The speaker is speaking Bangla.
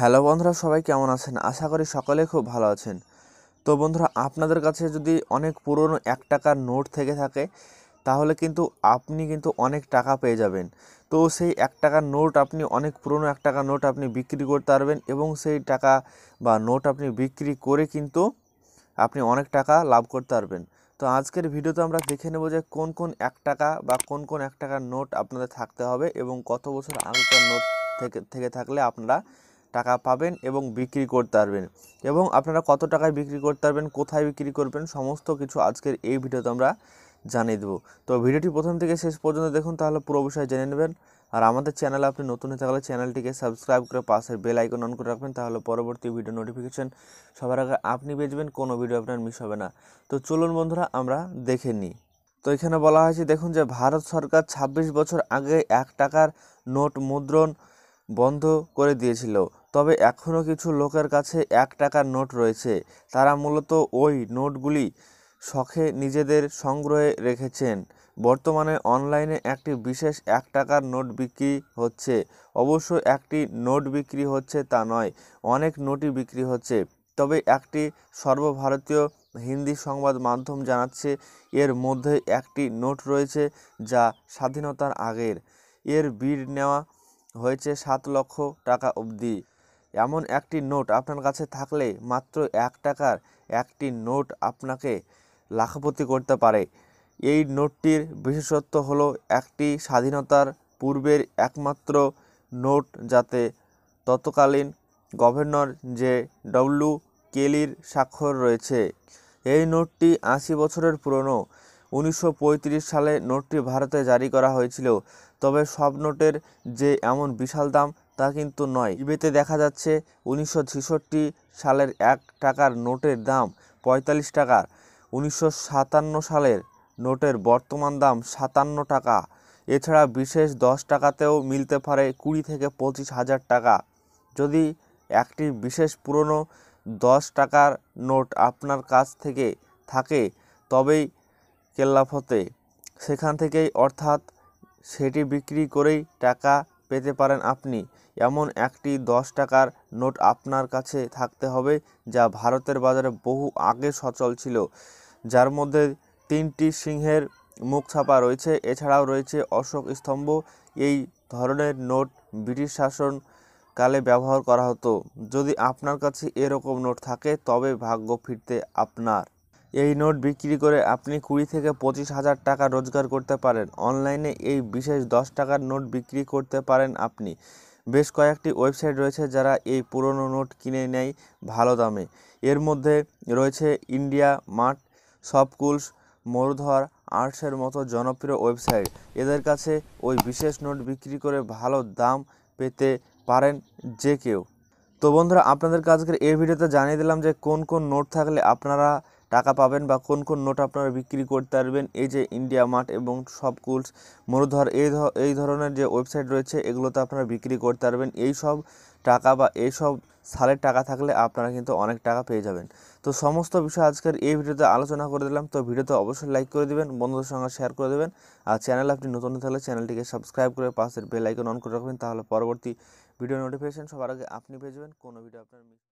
হ্যালো বন্ধুরা সবাই কেমন আছেন আশা করি সকলে খুব ভালো আছেন তো বন্ধুরা আপনাদের কাছে যদি অনেক পুরনো এক টাকার নোট থেকে থাকে তাহলে কিন্তু আপনি কিন্তু অনেক টাকা পেয়ে যাবেন তো সেই এক টাকার নোট আপনি অনেক পুরনো এক টাকার নোট আপনি বিক্রি করতে পারবেন এবং সেই টাকা বা নোট আপনি বিক্রি করে কিন্তু আপনি অনেক টাকা লাভ করতে পারবেন তো আজকের ভিডিওতে আমরা দেখে নেব যে কোন কোন এক টাকা বা কোন কোন এক টাকার নোট আপনাদের থাকতে হবে এবং কত বছর আগেকার নোট থেকে থেকে থাকলে আপনারা টাকা পাবেন এবং বিক্রি করতে পারবেন এবং আপনারা কত টাকায় বিক্রি করতে পারবেন কোথায় বিক্রি করবেন সমস্ত কিছু আজকের এই ভিডিওতে আমরা জানিয়ে দেবো তো ভিডিওটি প্রথম থেকে শেষ পর্যন্ত দেখুন তাহলে পুরো বিষয়ে জেনে নেবেন আর আমাদের চ্যানেলে আপনি নতুন হয়ে থাকলে চ্যানেলটিকে সাবস্ক্রাইব করে পাশের বেল আইকন অন করে রাখবেন তাহলে পরবর্তী ভিডিও নোটিফিকেশান সবার আগে আপনি পেয়ে কোনো ভিডিও আপনার মিস হবে না তো চলুন বন্ধুরা আমরা দেখে নিই তো এখানে বলা হয়েছে দেখুন যে ভারত সরকার ২৬ বছর আগে এক টাকার নোট মুদ্রণ বন্ধ করে দিয়েছিল তবে এখনও কিছু লোকের কাছে এক টাকার নোট রয়েছে তারা মূলত ওই নোটগুলি শখে নিজেদের সংগ্রহে রেখেছেন বর্তমানে অনলাইনে একটি বিশেষ এক টাকার নোট বিক্রি হচ্ছে অবশ্য একটি নোট বিক্রি হচ্ছে তা নয় অনেক নোটই বিক্রি হচ্ছে তবে একটি সর্বভারতীয় হিন্দি সংবাদ মাধ্যম জানাচ্ছে এর মধ্যে একটি নোট রয়েছে যা স্বাধীনতার আগের এর বিড নেওয়া হয়েছে সাত লক্ষ টাকা অবধি এমন একটি নোট আপনার কাছে থাকলে মাত্র এক টাকার একটি নোট আপনাকে লাখপতি করতে পারে এই নোটটির বিশেষত্ব হলো একটি স্বাধীনতার পূর্বের একমাত্র নোট যাতে তৎকালীন গভর্নর যে ডব্লু কেলির স্বাক্ষর রয়েছে এই নোটটি আশি বছরের পুরনো উনিশশো সালে নোটটি ভারতে জারি করা হয়েছিল তবে সব নোটের যে এমন বিশাল দাম তা কিন্তু নয় ইবেতে দেখা যাচ্ছে উনিশশো সালের এক টাকার নোটের দাম পঁয়তাল্লিশ টাকা উনিশশো সালের নোটের বর্তমান দাম সাতান্ন টাকা এছাড়া বিশেষ দশ টাকাতেও মিলতে পারে কুড়ি থেকে পঁচিশ হাজার টাকা যদি একটি বিশেষ পুরনো দশ টাকার নোট আপনার কাছ থেকে থাকে তবেই কেল্লাফতে সেখান থেকেই অর্থাৎ সেটি বিক্রি করেই টাকা পেতে পারেন আপনি এমন একটি দশ টাকার নোট আপনার কাছে থাকতে হবে যা ভারতের বাজারে বহু আগে সচল ছিল যার মধ্যে তিনটি সিংহের মুখ ছাপা রয়েছে এছাড়াও রয়েছে অশোক স্তম্ভ এই ধরনের নোট ব্রিটিশ শাসন কালে ব্যবহার করা হতো যদি আপনার কাছে এরকম নোট থাকে তবে ভাগ্য ফিরতে আপনার এই নোট বিক্রি করে আপনি কুড়ি থেকে পঁচিশ হাজার টাকা রোজগার করতে পারেন অনলাইনে এই বিশেষ দশ টাকার নোট বিক্রি করতে পারেন আপনি বেশ কয়েকটি ওয়েবসাইট রয়েছে যারা এই পুরনো নোট কিনে নেয় ভালো দামে এর মধ্যে রয়েছে ইন্ডিয়া মার্ট সবকুলস মরুধর আর্টসের মতো জনপ্রিয় ওয়েবসাইট এদের কাছে ওই বিশেষ নোট বিক্রি করে ভালো দাম পেতে পারেন যে কেউ তো বন্ধুরা আপনাদের আজকের এই ভিডিওতে জানিয়ে দিলাম যে কোন কোন নোট থাকলে আপনারা টাকা পাবেন বা কোন কোন নোট আপনারা বিক্রি করতে পারবেন এই যে ইন্ডিয়া মার্ট এবং কুলস মরুধর এই এই ধরনের যে ওয়েবসাইট রয়েছে এগুলোতে আপনারা বিক্রি করতে পারবেন এই সব টাকা বা এইসব সালের টাকা থাকলে আপনারা কিন্তু অনেক টাকা পেয়ে যাবেন তো সমস্ত বিষয় আজকের এই ভিডিওতে আলোচনা করে দিলাম তো ভিডিওতে অবশ্যই লাইক করে দেবেন বন্ধুদের সঙ্গে শেয়ার করে দেবেন আর চ্যানেল আপনি নতুন থাকলে চ্যানেলটিকে সাবস্ক্রাইব করে পাশের বেল আইকন অন করে রাখবেন তাহলে পরবর্তী ভিডিও নোটিফিকেশান সবার আগে আপনি পেয়ে যাবেন কোনো ভিডিও আপনার